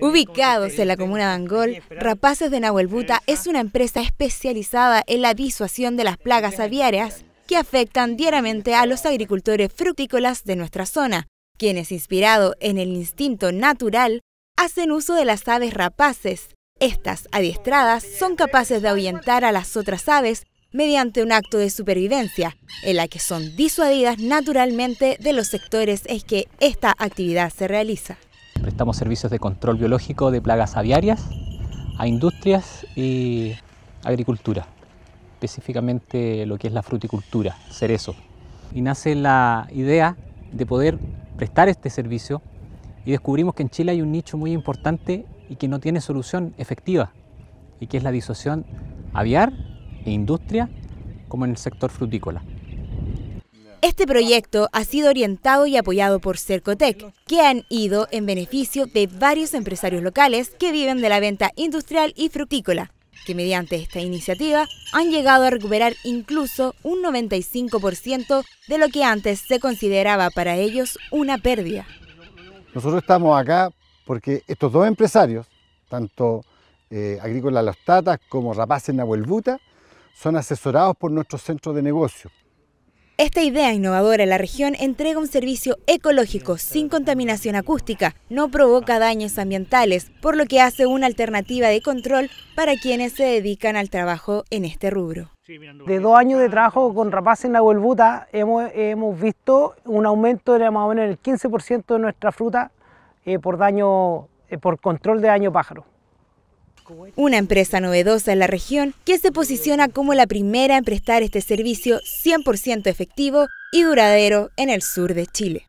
Ubicados en la comuna de Angol, Rapaces de Nahuelbuta es una empresa especializada en la disuasión de las plagas aviarias que afectan diariamente a los agricultores frutícolas de nuestra zona, quienes inspirado en el instinto natural, hacen uso de las aves rapaces. Estas, adiestradas, son capaces de ahuyentar a las otras aves mediante un acto de supervivencia, en la que son disuadidas naturalmente de los sectores en que esta actividad se realiza prestamos servicios de control biológico de plagas aviarias a industrias y agricultura, específicamente lo que es la fruticultura, cerezo. Y nace la idea de poder prestar este servicio y descubrimos que en Chile hay un nicho muy importante y que no tiene solución efectiva y que es la disociación aviar e industria como en el sector frutícola. Este proyecto ha sido orientado y apoyado por Cercotec, que han ido en beneficio de varios empresarios locales que viven de la venta industrial y frutícola, que mediante esta iniciativa han llegado a recuperar incluso un 95% de lo que antes se consideraba para ellos una pérdida. Nosotros estamos acá porque estos dos empresarios, tanto eh, Agrícola los Tatas como en Nahuelbuta, son asesorados por nuestro centro de negocio. Esta idea innovadora en la región entrega un servicio ecológico sin contaminación acústica, no provoca daños ambientales, por lo que hace una alternativa de control para quienes se dedican al trabajo en este rubro. De dos años de trabajo con rapaces en la Huelbuta hemos, visto un aumento de más o menos el 15% de nuestra fruta eh, por, daño, eh, por control de daño pájaro. Una empresa novedosa en la región que se posiciona como la primera en prestar este servicio 100% efectivo y duradero en el sur de Chile.